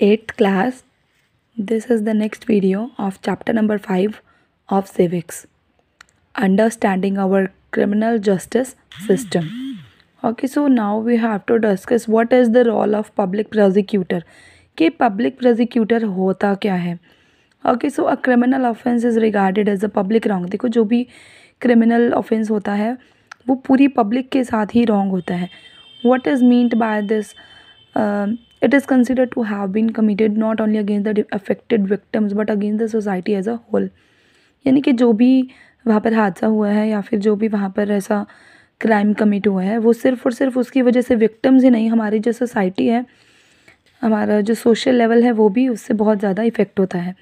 eighth class this is the next video of chapter number five of civics understanding our criminal justice system okay so now we have to discuss what is the role of public prosecutor कि public prosecutor होता क्या है okay so a criminal offence is regarded as a public wrong देखो जो भी criminal offence होता है वो पूरी पब्लिक के साथ ही रॉन्ग होता है what is meant by this it is consider to have been committed not only against the affected victims but against the society as a whole यानी कि जो भी वहाँ पर हादसा हुआ है या फिर जो भी वहाँ पर ऐसा क्राइम कमिट हुआ है वो सिर्फ और सिर्फ उसकी वजह से विक्टम्स ही नहीं हमारी जो सोसाइटी है हमारा जो सोशल लेवल है वो भी उससे बहुत ज़्यादा इफ़ेक्ट होता है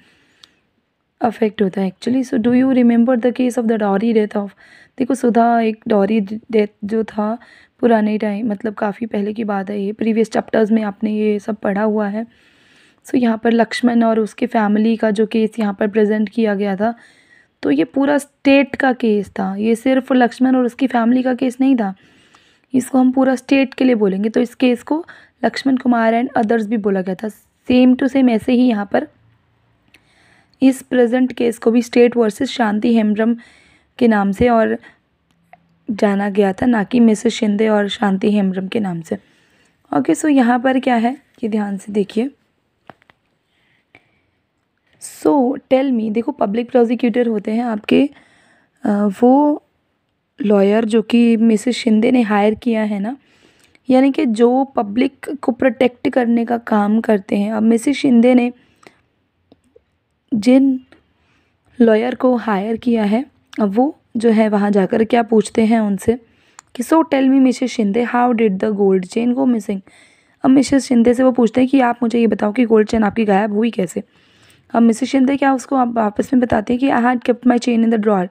अफेक्ट होता है actually so do you remember the case of the dowry death of देखो सुधा एक डॉरी डेथ जो था पुराने टाइम मतलब काफ़ी पहले की बात है ये प्रीवियस चैप्टर्स में आपने ये सब पढ़ा हुआ है सो so, यहाँ पर लक्ष्मण और उसके फैमिली का जो केस यहाँ पर प्रेजेंट किया गया था तो ये पूरा स्टेट का केस था ये सिर्फ लक्ष्मण और उसकी फैमिली का केस नहीं था इसको हम पूरा स्टेट के लिए बोलेंगे तो इस केस को लक्ष्मण कुमार एंड अदर्स भी बोला गया था सेम टू सेम ऐसे ही यहाँ पर इस प्रेजेंट केस को भी स्टेट वर्सेस शांति हेम्ब्रम के नाम से और जाना गया था ना कि मिसेस शिंदे और शांति हेम्ब्रम के नाम से ओके सो यहाँ पर क्या है कि ध्यान से देखिए सो टेल मी देखो पब्लिक प्रोसिक्यूटर होते हैं आपके आ, वो लॉयर जो कि मिसेस शिंदे ने हायर किया है ना यानी कि जो पब्लिक को प्रोटेक्ट करने का काम करते हैं अब मिसेस शिंदे ने जिन लॉयर को हायर किया है अब वो जो है वहाँ जाकर क्या पूछते हैं उनसे कि so tell me Mrs Shinde how did the gold chain go missing अब मिसेज शिंदे से वो पूछते हैं कि आप मुझे ये बताओ कि गोल्ड चेन आपकी गायब हुई कैसे अब मिसेज शिंदे क्या उसको आप आपस में बताते हैं कि I had kept my chain in the drawer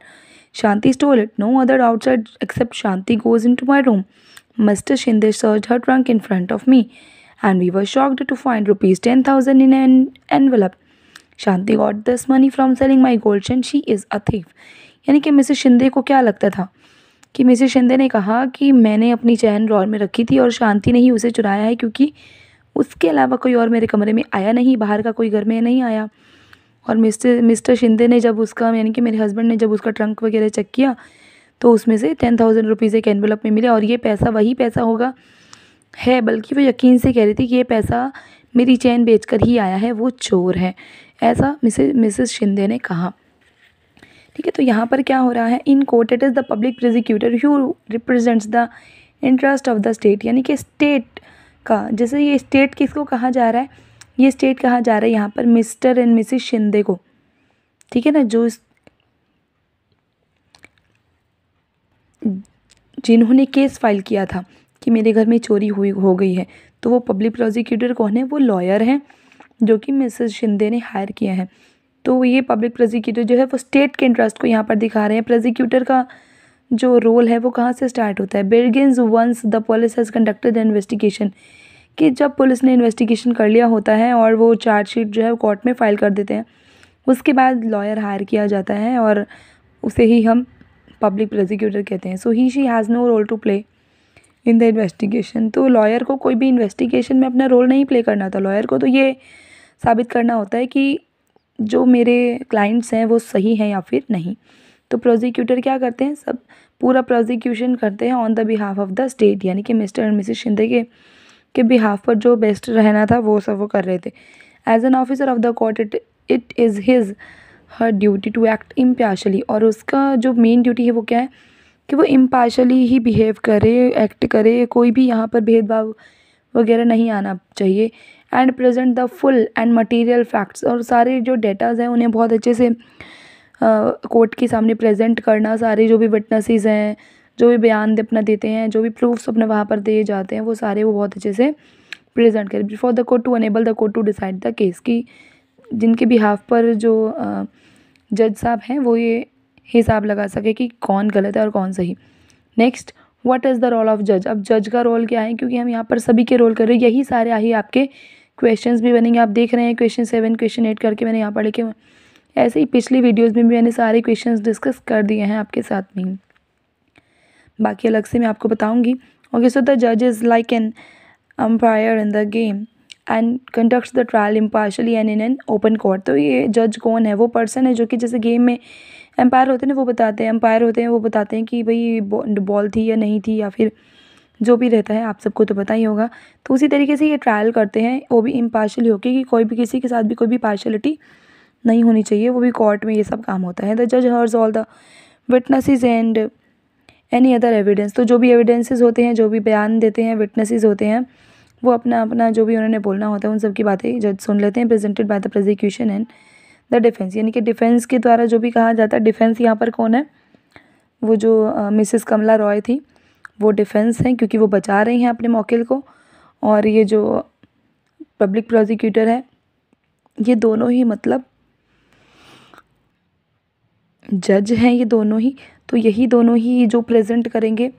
Shanti stole it no other outside except Shanti goes into my room Mr Shinde search her trunk in front of me and we were shocked to find rupees ten thousand in an envelope Shanti got this money from selling my gold chain she is a thief यानी कि Mrs Shinde को क्या लगता था कि Mrs Shinde ने कहा कि मैंने अपनी चैन रॉल में रखी थी और शांति ने ही उसे चुराया है क्योंकि उसके अलावा कोई और मेरे कमरे में आया नहीं बाहर का कोई घर में नहीं आया और मिस्टर मिस्टर शिंदे ने जब उसका यानी कि मेरे हस्बैंड ने जब उसका ट्रंक वगैरह चेक किया तो उसमें से टेन थाउजेंड रुपीज़ एक एनवलप में मिले और ये पैसा वही पैसा होगा है बल्कि वो यकीन से कह रही थी कि ये पैसा मेरी चैन बेचकर ही आया है वो चोर है ऐसा मिसेज मिसेस शिंदे ने कहा ठीक है तो यहाँ पर क्या हो रहा है in court it is the public prosecutor who represents the interest of the state यानी कि स्टेट का जैसे ये स्टेट किसको कहा जा रहा है ये स्टेट कहा जा रहा है यहाँ पर मिस्टर एंड मिसिस शिंदे को ठीक है ना जो जिन्होंने केस फाइल किया था कि मेरे घर में चोरी हुई हो गई है तो वो पब्लिक प्रोजिक्यूटर कौन है वो लॉयर हैं जो कि मिसेस शिंदे ने हायर किया है तो ये पब्लिक प्रोजिक्यूटर जो है वो स्टेट के इंटरेस्ट को यहाँ पर दिखा रहे हैं प्रोजिक्यूटर का जो रोल है वो कहाँ से स्टार्ट होता है begin once the police has conducted investigation कि जब पुलिस ने इन्वेस्टिगेशन कर लिया होता है और वो चार्जशीट जो है कोर्ट में फ़ाइल कर देते हैं उसके बाद लॉयर हायर किया जाता है और उसे ही हम पब्लिक प्रोजिक्यूटर कहते हैं so he she has no role to play in the investigation तो लॉयर को कोई भी इन्वेस्टिगेशन में अपना रोल नहीं प्ले करना था लॉयर को तो ये साबित करना होता है कि जो मेरे क्लाइंट्स हैं वो सही हैं या फिर नहीं तो प्रोजिक्यूटर क्या करते हैं सब पूरा प्रोजिक्यूशन करते हैं on the behalf of the state यानी कि मिस्टर एंड मिसेस शिंदे के के बिहाफ पर जो बेस्ट रहना था वो सब वो कर रहे थे as an officer of the court it it is his her duty to act impartially और उसका जो मेन ड्यूटी है वो क्या है कि वो इम्पार्शली ही बिहेव करे एक्ट करे कोई भी यहाँ पर भेदभाव वगैरह नहीं आना चाहिए and present the full and material facts और सारे जो डेटाज हैं उन्हें बहुत अच्छे से कोर्ट के सामने प्रेजेंट करना सारे जो भी विटनेसेस हैं जो भी बयान अपना देते हैं जो भी प्रूफ्स अपने वहाँ पर दिए जाते हैं वो सारे वो बहुत अच्छे से प्रेजेंट करें before the court to enable the court to decide the case की जिनके बिहाफ पर जो जज साहब हैं वो ये हिसाब लगा सके कि कौन गलत है और कौन सही next what is the role of जज अब जज का रोल क्या है क्योंकि हम यहाँ पर सभी के रोल कर रहे हैं यही सारे ही आपके क्वेश्चन भी बनेंगे आप देख रहे हैं क्वेश्चन सेवन क्वेश्चन एट करके मैंने यहाँ पर लिखे ऐसे ही पिछली वीडियोज़ में भी मैंने सारे क्वेश्चन डिस्कस कर दिए हैं आपके साथ में बाकी अलग से मैं आपको बताऊँगी ओके सो द जज is like an umpire in the game and conducts the trial impartially and in an open court तो ये जज कौन है वो पर्सन है जो कि जैसे गेम में एम्पायर होते हैं ना वो बताते हैं एम्पायर होते हैं वो बताते हैं कि भाई बॉल थी या नहीं थी या फिर जो भी रहता है आप सबको तो पता ही होगा तो उसी तरीके से ये ट्रायल करते हैं वो भी इम्पार्शल होके कि कोई भी किसी के साथ भी कोई भी पार्शलिटी नहीं होनी चाहिए वो भी कोर्ट में ये सब काम होता है द जज hears all the witnesses and any other evidence तो जो भी एविडेंसेस होते हैं जो भी बयान देते हैं विटनेसेस होते हैं वो अपना अपना जो भी उन्होंने बोलना होता है उन सब की बातें जज सुन लेते हैं presented by the prosecution and the defence यानी कि डिफेंस के द्वारा जो भी कहा जाता है डिफेंस यहाँ पर कौन है वो जो मिसेस कमला रॉय थी वो डिफेंस हैं क्योंकि वो बचा रहे हैं अपने मौके को और ये जो पब्लिक प्रोसिक्यूटर है ये दोनों ही मतलब जज हैं ये दोनों ही तो यही दोनों ही जो प्रेजेंट करेंगे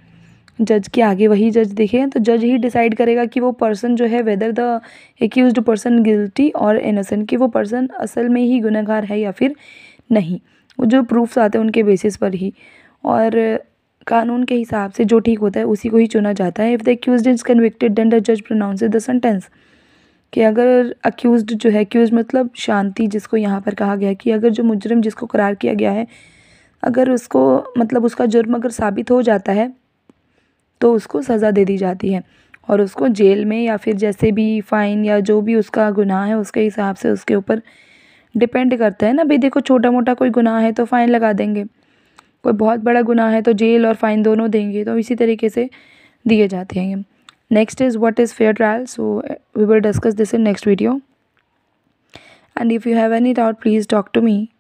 जज के आगे वही जज देखेगा तो जज ही डिसाइड करेगा कि वो पर्सन जो है whether the accuse person guilty और इनोसेंट कि वो पर्सन असल में ही गुनागार है या फिर नहीं वो जो प्रूफ्स आते हैं उनके बेसिस पर ही और कानून के हिसाब से जो ठीक होता है उसी को ही चुना जाता है if the accuse is convicted then the जज प्रोनाउंस द सेंटेंस कि अगर अक्यूज़ जो है अक्यूज़ मतलब शांति जिसको यहाँ पर कहा गया कि अगर जो मुजरम जिसको करार किया गया है अगर उसको मतलब उसका जुर्म अगर साबित हो जाता है तो उसको सज़ा दे दी जाती है और उसको जेल में या फिर जैसे भी फ़ाइन या जो भी उसका गुनाह है उसके हिसाब से उसके ऊपर डिपेंड करता है ना भाई देखो छोटा मोटा कोई गुनाह है तो फ़ाइन लगा देंगे कोई बहुत बड़ा गुनाह है तो जेल और फाइन दोनों देंगे तो इसी तरीके से दिए जाते हैं next is what is fair trial so we will discuss this in next video and if you have any doubt please talk to me